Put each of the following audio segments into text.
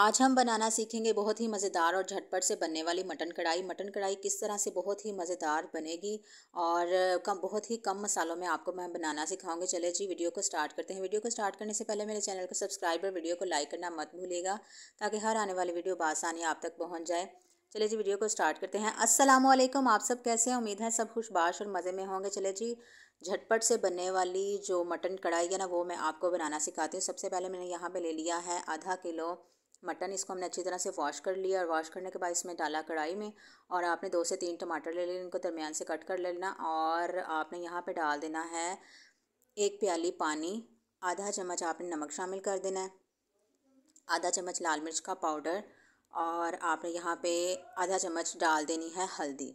आज हम बनाना सीखेंगे बहुत ही मज़ेदार और झटपट से बनने वाली मटन कढ़ाई मटन कढ़ाई किस तरह से बहुत ही मज़ेदार बनेगी और कम बहुत ही कम मसालों में आपको मैं बनाना सिखाऊंगी चले जी वीडियो को स्टार्ट करते हैं वीडियो को स्टार्ट करने से पहले मेरे चैनल को सब्सक्राइब और वीडियो को लाइक करना मत भूलिएगा ताकि हर आने वाली वीडियो बसानी आप तक पहुँच जाए चले जी वीडियो को स्टार्ट करते हैं असलम आप सब कैसे हैं उम्मीद है सब खुशबाश और मज़े में होंगे चले जी झटपट से बनने वाली जो मटन कढ़ाई है ना वो मैं आपको बनाना सिखाती हूँ सबसे पहले मैंने यहाँ पर ले लिया है आधा किलो मटन इसको हमने अच्छी तरह से वॉश कर लिया और वॉश करने के बाद इसमें डाला कढ़ाई में और आपने दो से तीन टमाटर ले लेने इनको दरमियान से कट कर लेना और आपने यहाँ पे डाल देना है एक प्याली पानी आधा चम्मच आपने नमक शामिल कर देना है आधा चम्मच लाल मिर्च का पाउडर और आपने यहाँ पे आधा चम्मच डाल देनी है हल्दी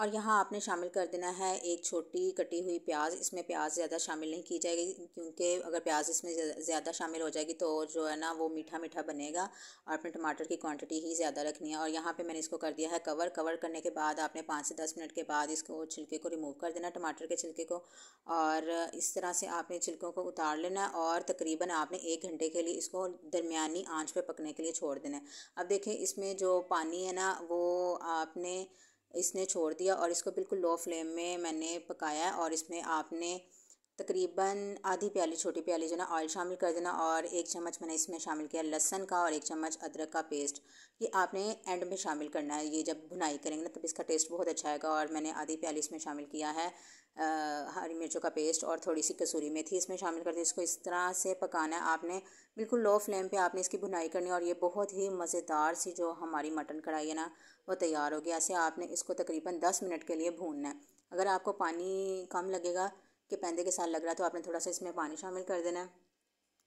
और यहाँ आपने शामिल कर देना है एक छोटी कटी हुई प्याज इसमें प्याज ज़्यादा शामिल नहीं की जाएगी क्योंकि अगर प्याज इसमें ज़्यादा शामिल हो जाएगी तो जो है ना वो मीठा मीठा बनेगा और अपने टमाटर की क्वांटिटी ही ज़्यादा रखनी है और यहाँ पे मैंने इसको कर दिया है कवर कवर करने के बाद आपने पाँच से दस मिनट के बाद इसको छिलके को रिमूव कर देना टमाटर के छिलके को और इस तरह से आपने छिलकों को उतार लेना और तकरीबन आपने एक घंटे के लिए इसको दरमियानी आँच पर पकने के लिए छोड़ देना है अब देखें इसमें जो पानी है ना वो आपने इसने छोड़ दिया और इसको बिल्कुल लो फ्लेम में मैंने पकाया और इसमें आपने तकरीबन आधी प्याली छोटी प्याली जो ना ऑयल शामिल कर देना और एक चम्मच मैंने इसमें शामिल किया लहसन का और एक चम्मच अदरक का पेस्ट ये आपने एंड में शामिल करना है ये जब भुनाई करेंगे ना तब इसका टेस्ट बहुत अच्छा आएगा और मैंने आधी प्याली इसमें शामिल किया है आ, हरी मिर्चों का पेस्ट और थोड़ी सी कसूरी मेथी इसमें शामिल कर दी इसको इस तरह से पकाना है आपने बिल्कुल लो फ्लेम पे आपने इसकी भुनाई करनी और ये बहुत ही मज़ेदार सी जो हमारी मटन कढ़ाई है ना वो तैयार हो गया ऐसे आपने इसको तकरीबन दस मिनट के लिए भूनना है अगर आपको पानी कम लगेगा के पैंदे के साथ लग रहा है तो आपने थोड़ा सा इसमें पानी शामिल कर देना है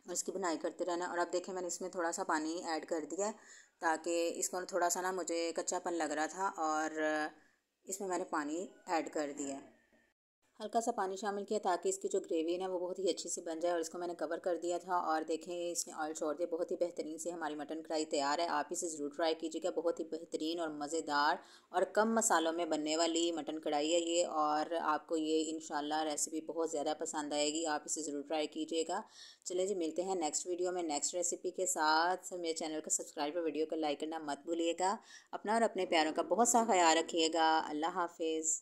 और इसकी बुनाई करते रहना और अब देखें मैंने इसमें थोड़ा सा पानी ऐड कर दिया है ताकि इसको थोड़ा सा ना मुझे कच्चापन लग रहा था और इसमें मैंने पानी ऐड कर दिया है हल्का सा पानी शामिल किया ताकि इसकी जो ग्रेवी है ना वो बहुत ही अच्छे से बन जाए और इसको मैंने कवर कर दिया था और देखें इसमें ऑयल छोड़ दिया बहुत ही बेहतरीन से हमारी मटन कढ़ाई तैयार है आप इसे ज़रूर ट्राई कीजिएगा बहुत ही बेहतरीन और मज़ेदार और कम मसालों में बनने वाली मटन कढ़ाई है ये और आपको ये इन रेसिपी बहुत ज़्यादा पसंद आएगी आप इसे ज़रूर ट्राई कीजिएगा चलिए जी मिलते हैं नेक्स्ट वीडियो में नेक्स्ट रेसिपी के साथ मेरे चैनल को सब्सक्राइब और वीडियो को लाइक करना मत भूलिएगा अपना और अपने प्यारों का बहुत सा ख्याल रखिएगा अल्लाह हाफिज़